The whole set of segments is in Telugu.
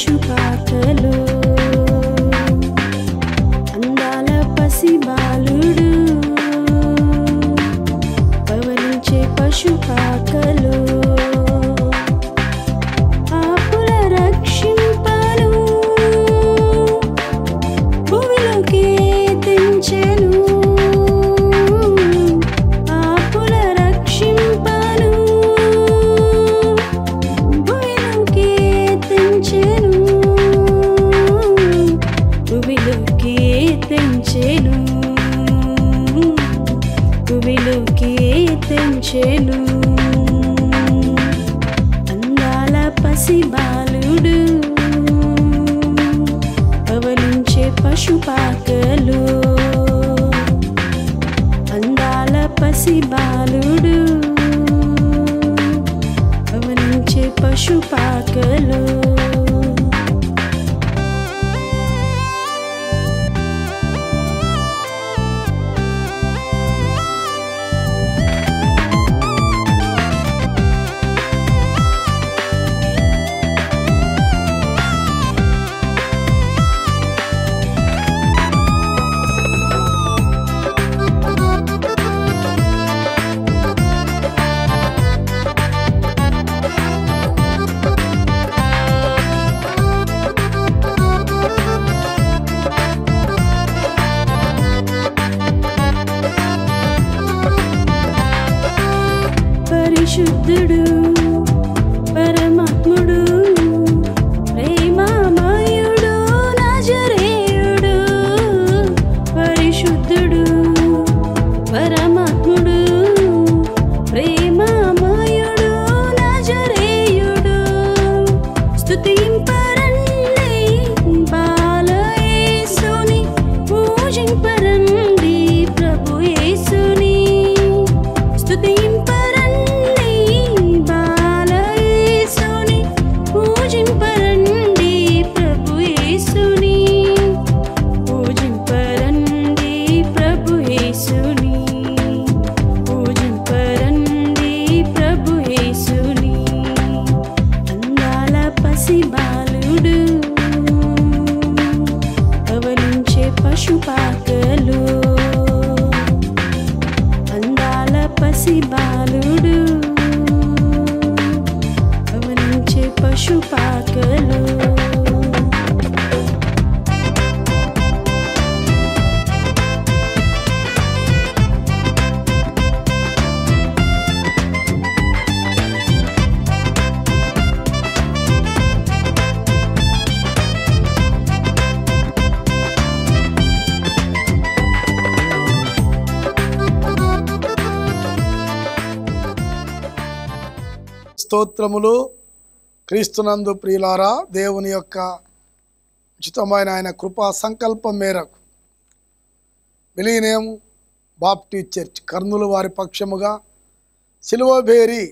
శుభార్తలు అందాల పసిబాలుడు పవనించే పశుపాలు కాసి బాలుడు పవలించే పశుపాకలు అందాల పసి బాలుడు పవలించే పశుపాకలు స్తోత్రములు క్రీస్తునందు ప్రియులారా దేవుని యొక్క ఉచితమైన ఆయన కృపా సంకల్పం మేరకు మిలీనియం బాప్టిస్ట్ చర్చ్ కర్నూలు వారి పక్షముగా సిలువబేరి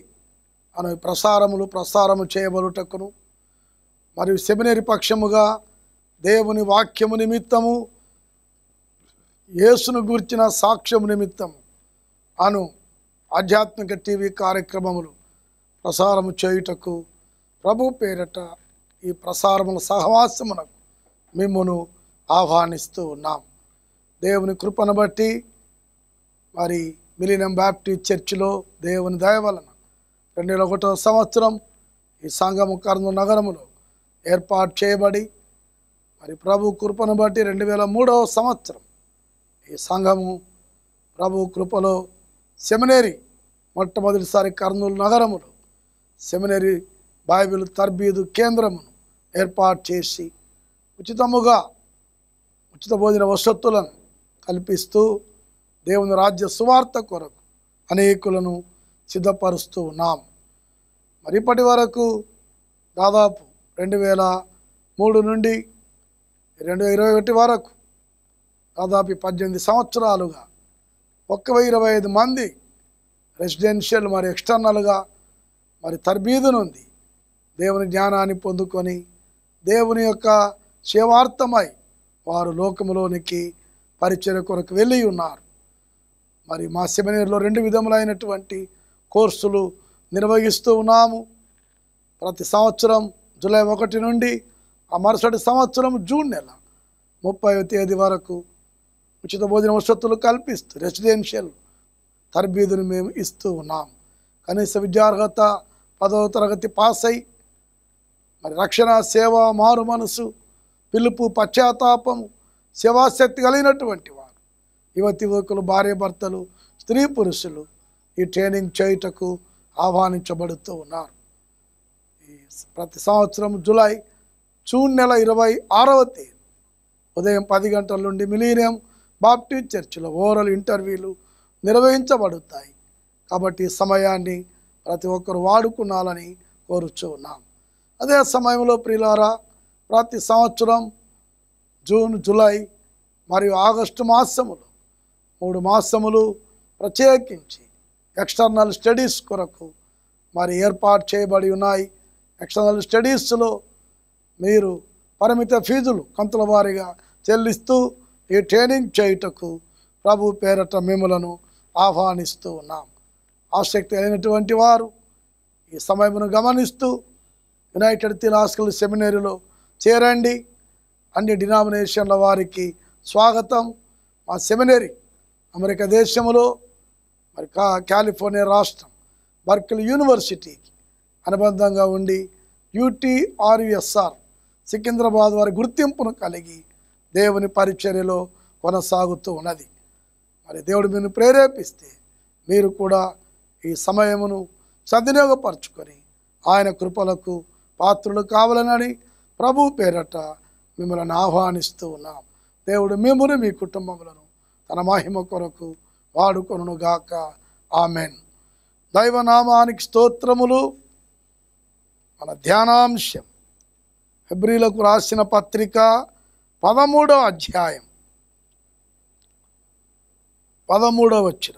అను ప్రసారములు ప్రసారము చేయబడుటకును మరియు సెమినరీ పక్షముగా దేవుని వాక్యము నిమిత్తము యేసును గుర్చిన సాక్ష్యము నిమిత్తం అను ఆధ్యాత్మిక టీవీ కార్యక్రమములు ప్రసారము చేయుటకు ప్రభు పేరట ఈ ప్రసారముల సహవాసమునకు మిమ్మను ఆహ్వానిస్తూ ఉన్నాం దేవుని కృపను బట్టి మరి మిలినం బ్యాప్టిస్ట్ చర్చిలో దేవుని దయవలన రెండు వేల ఒకటో సంవత్సరం ఈ సంఘము కర్నూలు నగరములో ఏర్పాటు చేయబడి మరి ప్రభు కృపను బట్టి రెండు వేల మూడవ సంవత్సరం ఈ సంఘము ప్రభు కృపలో సెమినేరీ మొట్టమొదటిసారి కర్నూలు నగరములో సెమినరీ బైబిల్ తర్బీదు కేంద్రమును ఏర్పాటు చేసి ఉచితముగా ఉచిత భోజన వసతులను కల్పిస్తూ దేవుని రాజ్య సువార్త కొరకు అనేకులను సిద్ధపరుస్తూ ఉన్నాం మరి వరకు దాదాపు రెండు వేల మూడు నుండి రెండు వేల ఇరవై ఒకటి వరకు దాదాపు పద్దెనిమిది సంవత్సరాలుగా ఒక్క వెయ్యి ఇరవై ఐదు మంది రెసిడెన్షియల్ మరియు ఎక్స్టర్నల్గా వారి తర్బీదునుంది దేవుని జ్ఞానాన్ని పొందుకొని దేవుని యొక్క సేవార్థమై వారు లోకములోనికి పరిచయ కొరకు వెళ్ళి ఉన్నారు మరి మా సెమినార్లో రెండు విధములైనటువంటి కోర్సులు నిర్వహిస్తూ ఉన్నాము ప్రతి సంవత్సరం జూలై ఒకటి నుండి ఆ మరుసటి సంవత్సరం జూన్ నెల ముప్పై తేదీ వరకు ఉచిత భోజన వసతులు కల్పిస్తూ రెసిడెన్షియల్ తరబీదును మేము ఇస్తూ ఉన్నాం కనీస విద్యార్హత పదవ తరగతి పాస్ అయి మరి రక్షణ సేవ మారు మనసు పిలుపు పశ్చాత్తాపము శివాశక్తి కలిగినటువంటి వారు యువతి యువకులు భార్య భర్తలు స్త్రీ పురుషులు ఈ ట్రైనింగ్ చేయుటకు ఆహ్వానించబడుతూ ఉన్నారు ఈ ప్రతి సంవత్సరం జూలై జూన్ నెల ఇరవై ఆరవ తేదీ ఉదయం పది గంటల నుండి మిలీనియం బాప్టిస్ట్ చర్చిలో ఓరల్ ఇంటర్వ్యూలు నిర్వహించబడతాయి కాబట్టి సమయాన్ని ప్రతి ఒక్కరు వాడుకున్నాలని కోరుచు ఉన్నాం అదే సమయంలో ప్రియులారా ప్రతి సంవత్సరం జూన్ జూలై మరియు ఆగస్టు మాసములు మూడు మాసములు ప్రత్యేకించి ఎక్స్టర్నల్ స్టడీస్ కొరకు మరి ఏర్పాటు చేయబడి ఉన్నాయి ఎక్స్టర్నల్ స్టడీస్లో మీరు పరిమిత ఫీజులు కంతుల వారీగా చెల్లిస్తూ ఈ ట్రైనింగ్ చేయుటకు ప్రభు పేరట మిమ్మలను ఆహ్వానిస్తూ ఉన్నాం ఆసక్తి అయినటువంటి వారు ఈ సమయమును గమనిస్తూ యునైటెడ్ థిలాస్కల్ సెమినరీలో చేరండి అన్ని డినామినేషన్ల వారికి స్వాగతం మా సెమినరీ అమెరికా దేశంలో మరి కా కాలిఫోర్నియా రాష్ట్రం బర్కిల్ యూనివర్సిటీకి అనుబంధంగా ఉండి యూటీఆర్యుఎస్ఆర్ సికింద్రాబాద్ వారి గుర్తింపును కలిగి దేవుని పరిచర్యలో కొనసాగుతూ ఉన్నది మరి దేవుడు మీరు ప్రేరేపిస్తే మీరు కూడా ఈ సమయమును సద్వినియోగపరచుకొని ఆయన కృపలకు పాత్రులు కావాలనని ప్రభు పేరట మిమ్మల్ని ఆహ్వానిస్తూ ఉన్నాం దేవుడు మిమ్మల్ని మీ కుటుంబములను తన మహిమ కొరకు వాడుకొనుగాక ఆమెన్ దైవనామానికి స్తోత్రములు మన ధ్యానాంశం ఫిబ్రిలకు రాసిన పత్రిక పదమూడవ అధ్యాయం పదమూడవ వచ్చిన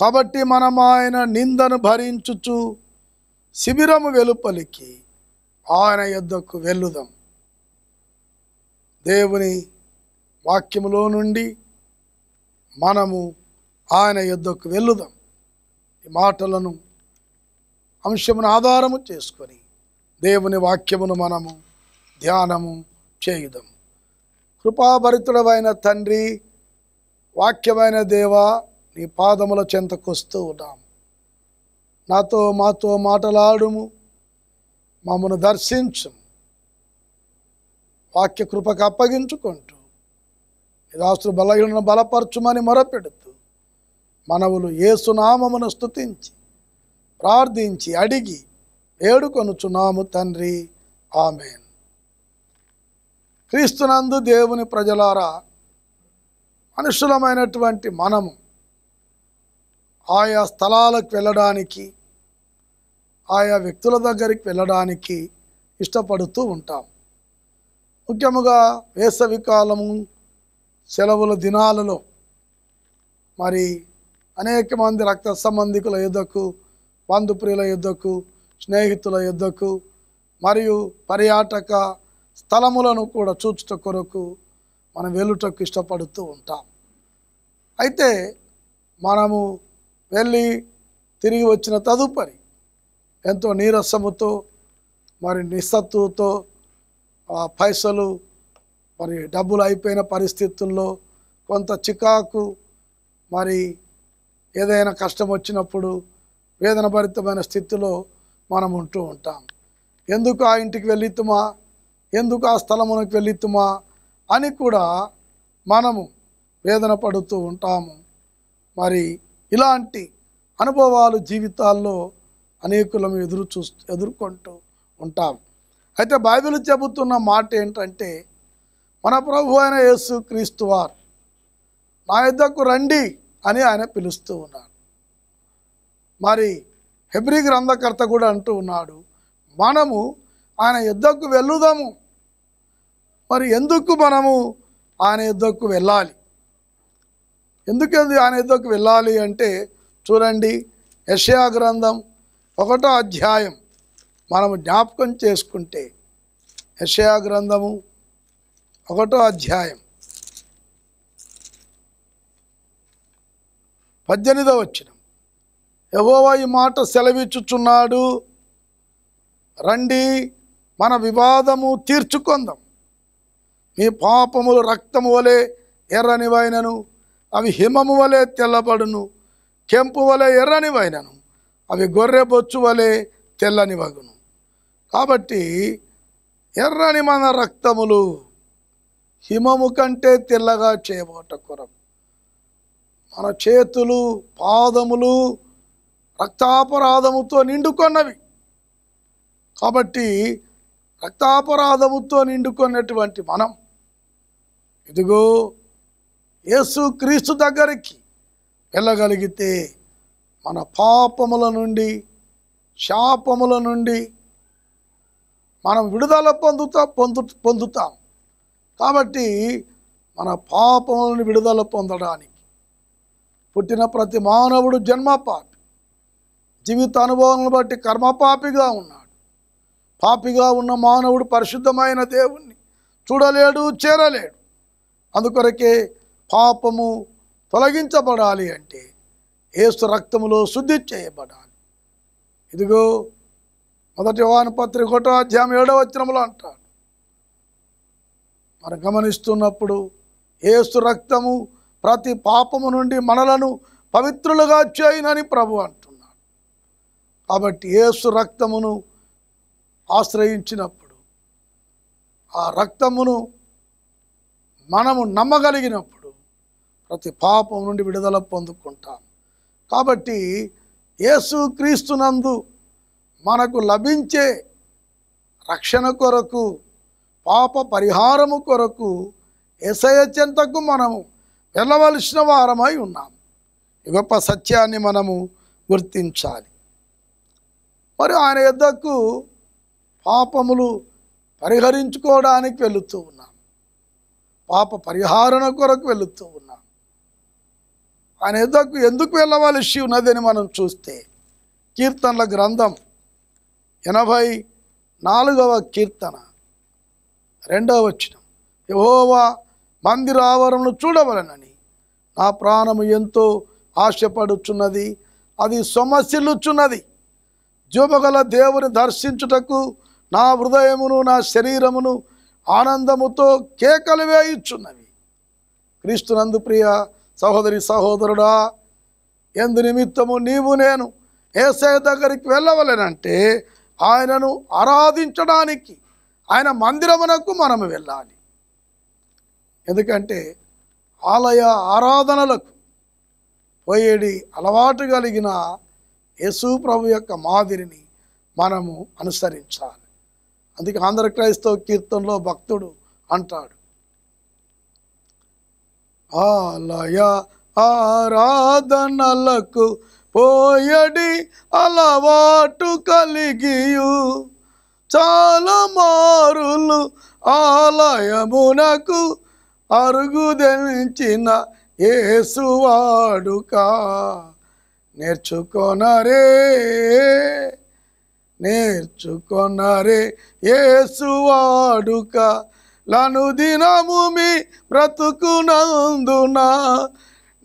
కాబట్టి మనం ఆయన నిందను భరించుచు శిబిరము వెలుపలికి ఆయన యుద్ధకు వెళ్ళుదాం దేవుని వాక్యములో నుండి మనము ఆయన యుద్ధకు వెళ్ళుదాం ఈ మాటలను అంశమును ఆధారము చేసుకొని దేవుని వాక్యమును మనము ధ్యానము చేయుదాం కృపాభరితుడమైన తండ్రి వాక్యమైన దేవా నీ పాదముల చెంతకొస్తూ ఉన్నాము నాతో మాతో మాటలాడుము మమ్మను దర్శించు వాక్య కృపకు అప్పగించుకుంటూ నిరాస్తులు బలహీనను బలపరచుమని మొరపెడుతూ మనవులు ఏసునామమును స్థుతించి ప్రార్థించి అడిగి వేడుకొనుచున్నాము తండ్రి ఆమెన్ క్రీస్తునందు దేవుని ప్రజలారా మనుషులమైనటువంటి మనము ఆయా స్థలాలకు వెళ్ళడానికి ఆయా వ్యక్తుల దగ్గరికి వెళ్ళడానికి ఇష్టపడుతూ ఉంటాం ముఖ్యముగా వేసవి కాలము సెలవుల దినాలలో మరి అనేక మంది రక్త సంబంధికుల యుద్ధకు బంధుప్రియుల యుద్ధకు స్నేహితుల యుద్ధకు మరియు పర్యాటక స్థలములను కూడా చూచుట కొరకు మనం వెలుటకు ఇష్టపడుతూ ఉంటాం అయితే మనము వెళ్ళి తిరిగి వచ్చిన తదుపరి ఎంతో నీరసముతో మరి నిస్సత్తుతో పైసలు మరి డబ్బులు అయిపోయిన పరిస్థితుల్లో కొంత చికాకు మరి ఏదైనా కష్టం వచ్చినప్పుడు వేదనభరితమైన స్థితిలో మనం ఉంటూ ఉంటాం ఎందుకు ఆ ఇంటికి వెళ్ళితుమా ఎందుకు ఆ స్థలమునకు వెళ్ళితుమా అని కూడా మనము వేదన పడుతూ ఉంటాము మరి ఇలాంటి అనుభవాలు జీవితాల్లో అనేకులం ఎదురు చూ ఎదుర్కొంటూ ఉంటాం అయితే బైబిల్ చెబుతున్న మాట ఏంటంటే మన ప్రభు అయిన యేసు క్రీస్తు వారు నా యుద్ధకు రండి అని ఆయన పిలుస్తూ ఉన్నాడు మరి హెబ్రి గ్రంథకర్త కూడా అంటూ ఉన్నాడు మనము ఆయన యుద్ధకు వెళ్ళుదాము మరి ఎందుకు మనము ఆయన యుద్ధకు వెళ్ళాలి ఎందుకంది ఆయన యుద్ధకు వెళ్ళాలి అంటే చూడండి యషయా గ్రంథం ఒకటో అధ్యాయం మనము జ్ఞాపకం చేసుకుంటే యషయా గ్రంథము ఒకటో అధ్యాయం పద్దెనిమిదో వచ్చిన ఎవోవా ఈ మాట సెలవిచ్చుచున్నాడు రండి మన వివాదము తీర్చుకుందాం మీ పాపములు రక్తము వలె ఎర్రనివైనను అవి హిమము వలె తెల్లబడును కెంపు వలె వైనను అవి గొర్రె బొచ్చు వలె వగును కాబట్టి ఎర్రని మన రక్తములు హిమము కంటే తెల్లగా చేయబోట కొరం మన చేతులు పాదములు రక్తాపరాధముతో నిండుకొన్నవి కాబట్టి రక్తాపరాధముతో నిండుకున్నటువంటి మనం ఇదిగో యేసు క్రీస్తు దగ్గరికి వెళ్ళగలిగితే మన పాపముల నుండి శాపముల నుండి మనం విడుదల పొందుతా పొందు పొందుతాం కాబట్టి మన పాపములను విడుదల పొందడానికి పుట్టిన ప్రతి మానవుడు జన్మపాపి జీవిత అనుభవాలను బట్టి కర్మపాపిగా ఉన్నాడు పాపిగా ఉన్న మానవుడు పరిశుద్ధమైన దేవుణ్ణి చూడలేడు చేరలేడు అందుకొరకే పాపము తొలగించబడాలి అంటే ఏసు రక్తములో శుద్ధి చేయబడాలి ఇదిగో మొదటి వానపత్రి ఒకటో అధ్యాయం ఏడవ వచ్చినములు అంటాడు మనం గమనిస్తున్నప్పుడు ఏసు రక్తము ప్రతి పాపము నుండి మనలను పవిత్రులుగా చేయనని ప్రభు అంటున్నాడు కాబట్టి ఏసు రక్తమును ఆశ్రయించినప్పుడు ఆ రక్తమును మనము నమ్మగలిగినప్పుడు ప్రతి పాపం నుండి విడుదల పొందుకుంటాం కాబట్టి క్రీస్తునందు మనకు లభించే రక్షణ కొరకు పాప పరిహారము కొరకు ఎసయ చెంతకు మనము వెళ్ళవలసిన వారమై ఉన్నాం ఈ గొప్ప సత్యాన్ని మనము గుర్తించాలి మరి ఆయన ఎద్దకు పాపములు పరిహరించుకోవడానికి వెళుతూ ఉన్నాం పాప పరిహారణ కొరకు వెళుతూ ఉన్నాం ఆయన ఎందుకు ఎందుకు వెళ్ళవాలి శివ్ అని మనం చూస్తే కీర్తనల గ్రంథం ఎనభై నాలుగవ కీర్తన రెండవ వచ్చిన యహోవా మందిర ఆవరణను చూడవలనని నా ప్రాణము ఎంతో ఆశపడుచున్నది అది సొమసిల్లుచున్నది జీవగల దేవుని దర్శించుటకు నా హృదయమును నా శరీరమును ఆనందముతో కేకలు వేయుచున్నవి క్రీస్తునందు ప్రియ సహోదరి సహోదరుడా ఎందు నిమిత్తము నీవు నేను ఏసే దగ్గరికి వెళ్ళవలేనంటే ఆయనను ఆరాధించడానికి ఆయన మందిరమునకు మనము వెళ్ళాలి ఎందుకంటే ఆలయ ఆరాధనలకు పోయేడి అలవాటు కలిగిన యేసు ప్రభు యొక్క మాదిరిని మనము అనుసరించాలి అందుకే ఆంధ్ర క్రైస్తవ కీర్తనలో భక్తుడు అంటాడు ఆలయ ఆరాధనలకు పోయడి అలవాటు కలిగియు చాలా మారులు ఆలయమునకు అరుగుదెంచిన ఏసువాడుక నేర్చుకొనరే నేర్చుకొనరే ఏసువాడుక లను దినము మీ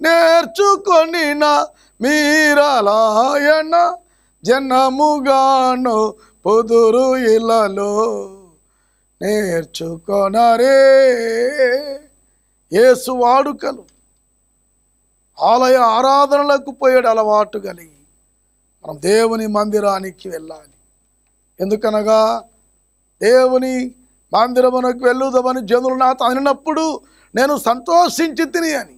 నేర్చుకొని నా మీరలాయన జనముగాను పొదురు ఇలలో నేర్చుకొనరే ఏసు వాడుకలు ఆలయ ఆరాధనలకు పోయాడు అలవాటు కలిగి మనం దేవుని మందిరానికి వెళ్ళాలి ఎందుకనగా దేవుని మందిరమునకు వెళ్ళుదామని జనులు నాతో అనినప్పుడు నేను సంతోషించి తిని అని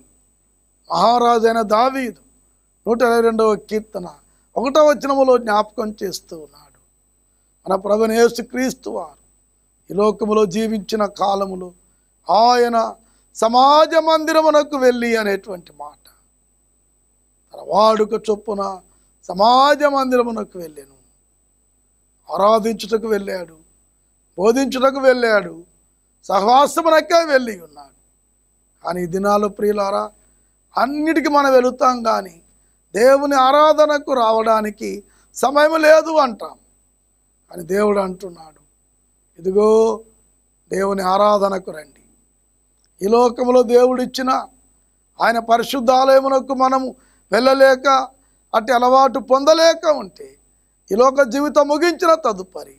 మహారాజైన దావీదు నూట ఇరవై రెండవ కీర్తన ఒకటో వచనములో జ్ఞాపకం చేస్తూ ఉన్నాడు మన ప్రభుని క్రీస్తు వారు ఈ లోకములో జీవించిన కాలములో ఆయన సమాజ మందిరమునకు వెళ్ళి అనేటువంటి మాట తన వాడుక చొప్పున సమాజ మందిరమునకు వెళ్ళాను ఆరాధించుటకు వెళ్ళాడు బోధించుటకు వెళ్ళాడు సహవాసమునకే వెళ్ళి ఉన్నాడు కానీ దినాలు ప్రియులారా అన్నిటికీ మనం వెళుతాం కానీ దేవుని ఆరాధనకు రావడానికి సమయం లేదు అంటాం అని దేవుడు అంటున్నాడు ఇదిగో దేవుని ఆరాధనకు రండి ఈ లోకంలో దేవుడిచ్చిన ఆయన పరిశుద్ధాలయమునకు మనము వెళ్ళలేక అటు అలవాటు పొందలేక ఉంటే ఈ లోక జీవితం ముగించిన తదుపరి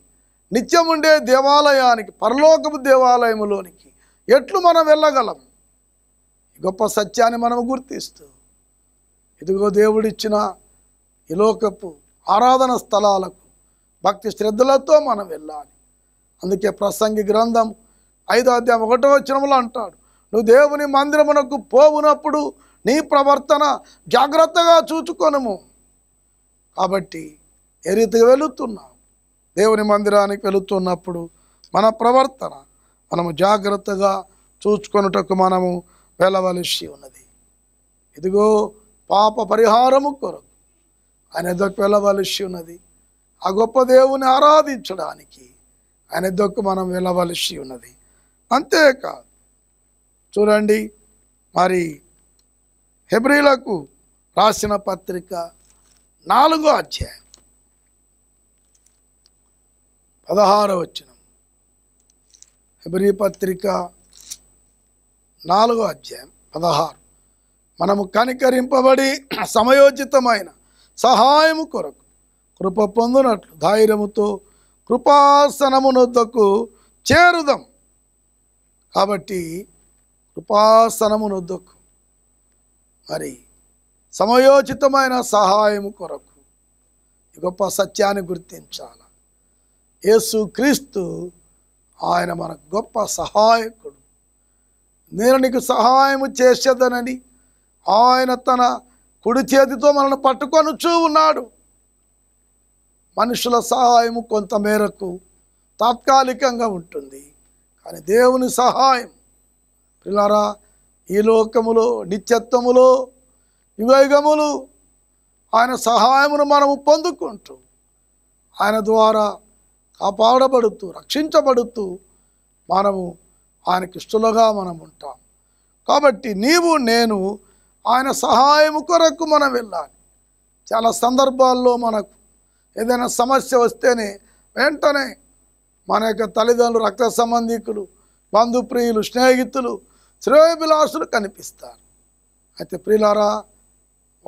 నిత్యం ఉండే దేవాలయానికి పరలోకపు దేవాలయములోనికి ఎట్లు మనం వెళ్ళగలం గొప్ప సత్యాన్ని మనం గుర్తిస్తూ ఇదిగో దేవుడిచ్చిన ఈ లోకపు ఆరాధన స్థలాలకు భక్తి శ్రద్ధలతో మనం వెళ్ళాలి అందుకే ప్రసంగి గ్రంథం ఐదో అధ్యాయం ఒకటో వచ్చినములో అంటాడు నువ్వు దేవుని మందిరమునకు పోవునప్పుడు నీ ప్రవర్తన జాగ్రత్తగా చూచుకొనము కాబట్టి ఏ రీతిగా వెళుతున్నావు దేవుని మందిరానికి వెళుతున్నప్పుడు మన ప్రవర్తన మనము జాగ్రత్తగా చూచుకొనుటకు మనము వెళ్ళవలసి ఉన్నది ఇదిగో పాప పరిహారము కొరకు ఆయన ఎద్దకు వెళ్ళవలసి ఉన్నది ఆ గొప్ప దేవుని ఆరాధించడానికి ఆయన ఎద్దకు మనం వెళ్ళవలసి ఉన్నది అంతేకాదు చూడండి మరి హెబ్రిలకు రాసిన పత్రిక నాలుగో అధ్యాయం పదహార వచ్చిన పత్రిక నాలుగో అధ్యాయం పదహారు మనము కనికరింపబడి సమయోచితమైన సహాయము కొరకు కృప పొందునట్లు ధైర్యముతో కృపాసనమునొద్దకు చేరుదాం కాబట్టి కృపాసనమునొద్దకు మరి సమయోచితమైన సహాయము కొరకు గొప్ప సత్యాన్ని గుర్తించాలి క్రీస్తు ఆయన మన గొప్ప సహాయకుడు నేను నీకు సహాయము చేసేదనని ఆయన తన కుడి చేతితో మనల్ని పట్టుకొనుచూ ఉన్నాడు మనుషుల సహాయము కొంతమేరకు తాత్కాలికంగా ఉంటుంది కానీ దేవుని సహాయం పిల్లరా ఈ లోకములో నిత్యత్వములో యుగయుగములు ఆయన సహాయమును మనము పొందుకుంటూ ఆయన ద్వారా కాపాడబడుతూ రక్షించబడుతూ మనము ఆయనకి కృష్ణులుగా మనం ఉంటాం కాబట్టి నీవు నేను ఆయన సహాయం కొరకు మనం వెళ్ళాలి చాలా సందర్భాల్లో మనకు ఏదైనా సమస్య వస్తేనే వెంటనే మన యొక్క తల్లిదండ్రులు రక్త సంబంధికులు బంధుప్రియులు స్నేహితులు శ్రేయభిలాసులు కనిపిస్తారు అయితే ప్రియులారా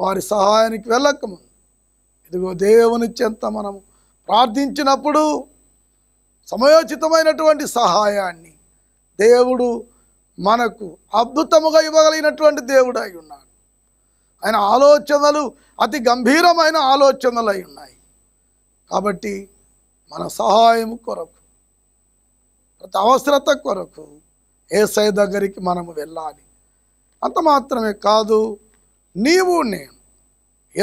వారి సహాయానికి వెళ్ళకముందు ఇదిగో దేవుని చెంత మనము ప్రార్థించినప్పుడు సమయోచితమైనటువంటి సహాయాన్ని దేవుడు మనకు అద్భుతముగా ఇవ్వగలిగినటువంటి దేవుడు అయి ఉన్నాడు ఆయన ఆలోచనలు అతి గంభీరమైన ఆలోచనలు అయి ఉన్నాయి కాబట్టి మన సహాయం కొరకు ప్రతి అవసరత కొరకు ఏసై దగ్గరికి మనము వెళ్ళాలి అంత మాత్రమే కాదు నీవు నేను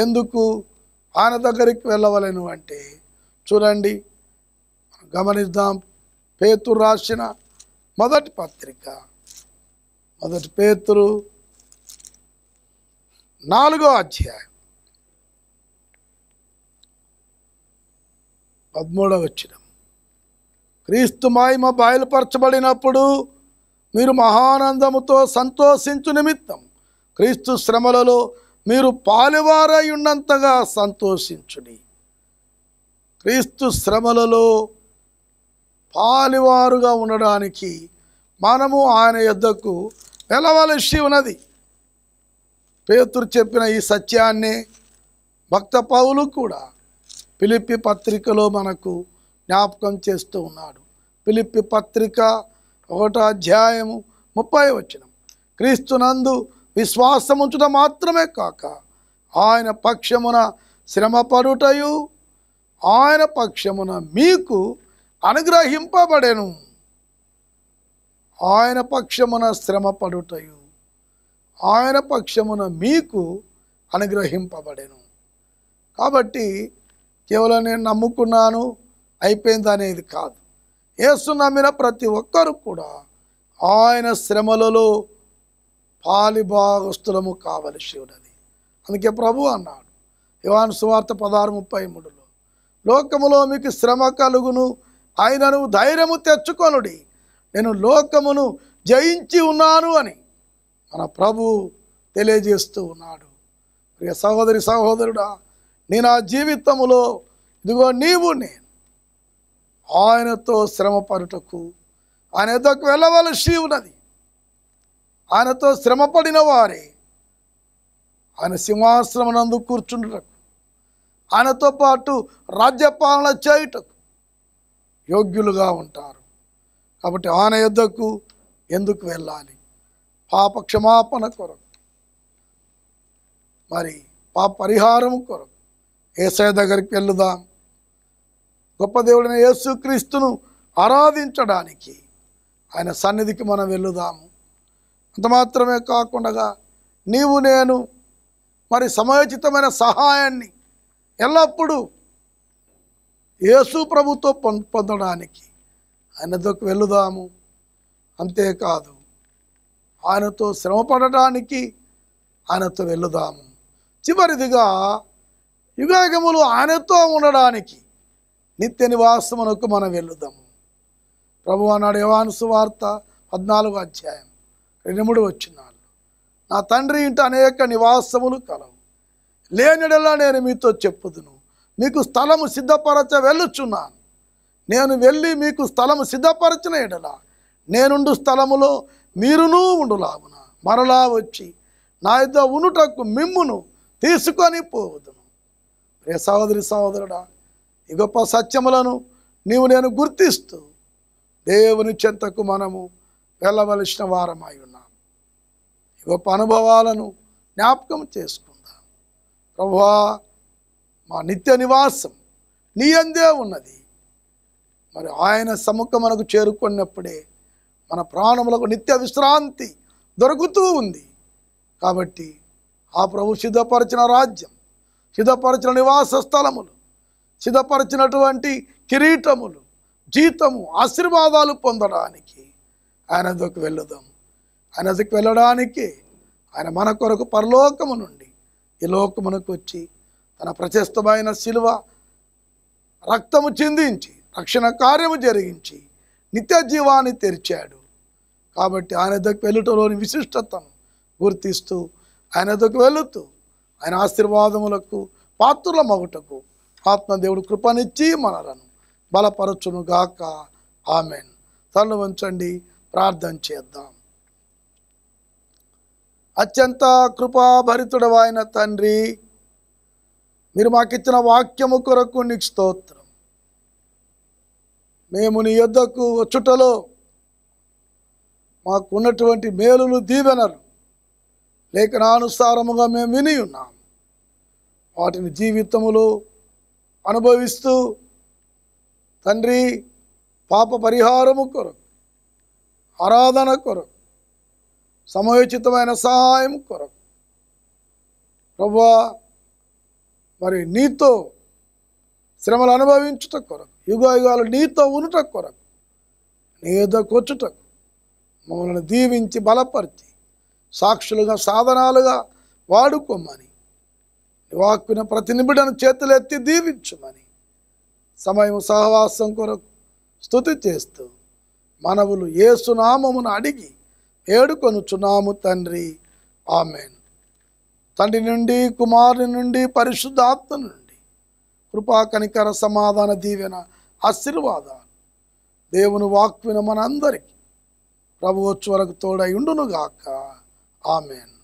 ఎందుకు ఆయన దగ్గరికి వెళ్ళవలను అంటే చూడండి గమనిద్దాం పేతురు రాసిన మొదటి పత్రిక మొదటి పేతురు నాలుగో అధ్యాయం పదమూడవ వచ్చిన క్రీస్తు మాయమ బయలుపరచబడినప్పుడు మీరు మహానందముతో సంతోషించు నిమిత్తం క్రీస్తు శ్రమలలో మీరు పాలువారై ఉన్నంతగా సంతోషించుడి క్రీస్తు శ్రమలలో పాలివారుగా ఉండడానికి మనము ఆయన యుద్ధకు వెళ్ళవలసి ఉన్నది పేతురు చెప్పిన ఈ సత్యాన్ని భక్త పౌలు కూడా పిలిపి పత్రికలో మనకు జ్ఞాపకం చేస్తూ ఉన్నాడు పిలిపి పత్రిక ఒకటో అధ్యాయము ముప్పై వచ్చినం క్రీస్తునందు విశ్వాసం ఉంచుట మాత్రమే కాక ఆయన పక్షమున శ్రమపడుటయు ఆయన పక్షమున మీకు అనుగ్రహింపబడెను ఆయన పక్షమున శ్రమ పడుటయు ఆయన పక్షమున మీకు అనుగ్రహింపబడెను కాబట్టి కేవలం నేను నమ్ముకున్నాను అయిపోయింది అనేది కాదు ఏసు నమ్మిన ప్రతి ఒక్కరు కూడా ఆయన శ్రమలలో పాలిభాగస్తులము కావలసి ఉన్నది అందుకే ప్రభు అన్నాడు యువాన్ సువార్త పదహారు ముప్పై మూడులో లోకములో మీకు శ్రమ కలుగును ఆయనను ధైర్యము తెచ్చుకొనుడి నేను లోకమును జయించి ఉన్నాను అని మన ప్రభు తెలియజేస్తూ ఉన్నాడు ప్రియ సహోదరి సహోదరుడా నీ నా జీవితములో ఇదిగో నీవు నేను ఆయనతో శ్రమపడుటకు ఆయన ఎదుకు వెళ్ళవలసి ఉన్నది ఆయనతో శ్రమపడిన వారే ఆయన సింహాశ్రమనందు కూర్చుండటకు ఆయనతో పాటు రాజ్యపాలన చేయుటకు యోగ్యులుగా ఉంటారు కాబట్టి ఆన యుద్ధకు ఎందుకు వెళ్ళాలి పాప క్షమాపణ కొరకు మరి పాప పరిహారం కొరకు ఏసయ దగ్గరికి వెళ్ళుదాం గొప్ప దేవుడైన యేసుక్రీస్తును ఆరాధించడానికి ఆయన సన్నిధికి మనం వెళ్ళుదాము అంత మాత్రమే కాకుండా నీవు నేను మరి సమయోచితమైన సహాయాన్ని ఎల్లప్పుడూ యేసు ప్రభుతో పొందడానికి ఆయనతో వెళుదాము అంతేకాదు ఆయనతో శ్రమపడటానికి ఆయనతో వెళుదాము చివరిదిగా యుగాగములు ఆయనతో ఉండడానికి నిత్య నివాసమునకు మనం వెళుదాము ప్రభు అన్నాడు యవాన్సు వార్త పద్నాలుగు అధ్యాయం రెండు మూడు వచ్చినాడు నా తండ్రి ఇంట అనేక నివాసములు కలవు లేనిడలా నేను మీతో చెప్పుదును మీకు స్థలము సిద్ధపరచ వెళ్ళుచున్నాను నేను వెళ్ళి మీకు స్థలము సిద్ధపరచిన ఎడల నేనుండు స్థలములో మీరునూ ఉండులాగున మరలా వచ్చి నా యొక్క ఉనుటకు మిమ్మును తీసుకొని పోవదును రే సహోదరి సహోదరుడా ఈ గొప్ప సత్యములను నీవు నేను గుర్తిస్తూ దేవుని చెంతకు మనము వెళ్ళవలసిన వారమై ఉన్నాం ఈ గొప్ప అనుభవాలను జ్ఞాపకం చేసుకుందాం ప్రభువా మా నిత్య నివాసం నీ అందే ఉన్నది మరి ఆయన సముఖం మనకు చేరుకున్నప్పుడే మన ప్రాణములకు నిత్య విశ్రాంతి దొరుకుతూ ఉంది కాబట్టి ఆ ప్రభు సిద్ధపరచిన రాజ్యం సిద్ధపరచిన నివాస స్థలములు సిద్ధపరిచినటువంటి కిరీటములు జీతము ఆశీర్వాదాలు పొందడానికి ఆయన దగ్గరకు వెళ్ళదాం ఆయన దగ్గరికి వెళ్ళడానికి ఆయన మన కొరకు పరలోకము నుండి ఈ లోకమునకు వచ్చి తన ప్రశస్తమైన శిలువ రక్తము చిందించి రక్షణ కార్యము జరిగించి నిత్య జీవాన్ని తెరిచాడు కాబట్టి ఆయన దగ్గర వెళ్ళటంలోని విశిష్టతను గుర్తిస్తూ ఆయన దగ్గర వెళుతూ ఆయన ఆశీర్వాదములకు పాత్రుల మగుటకు ఆత్మదేవుడు కృపనిచ్చి మనలను బలపరచును గాక ఆమెన్ తను వంచండి ప్రార్థన చేద్దాం అత్యంత కృపాభరితుడవైన తండ్రి మీరు మాకిచ్చిన వాక్యము కొరకు నీకు స్తోత్రం మేము నీ యొద్దకు వచ్చుటలో ఉన్నటువంటి మేలులు దీవెనలు లేఖనానుసారముగా మేము విని ఉన్నాం వాటిని జీవితంలో అనుభవిస్తూ తండ్రి పాప పరిహారము కొరకు ఆరాధన కొరకు సమయోచితమైన సహాయం కొరకు ప్రభా మరి నీతో శ్రమలు అనుభవించుట కొరకు యుగాయుగాలు నీతో ఉనుట కొరకు నీతో కూర్చుటకు మమ్మల్ని దీవించి బలపరిచి సాక్షులుగా సాధనాలుగా వాడుకోమని వాక్కున ప్రతి నిబిడను చేతులెత్తి దీవించుమని సమయం సహవాసం కొరకు స్థుతి చేస్తూ మనవులు ఏసునామమును అడిగి ఏడుకొనుచున్నాము తండ్రి ఆమెన్ తండ్రి నుండి కుమారుని నుండి పరిశుద్ధాత్మ నుండి కృపా కనికర సమాధాన దీవెన ఆశీర్వాదాలు దేవుని వాక్విన మనందరికీ ప్రభు వచ్చి వరకు తోడై ఉండునుగాక ఆమెన్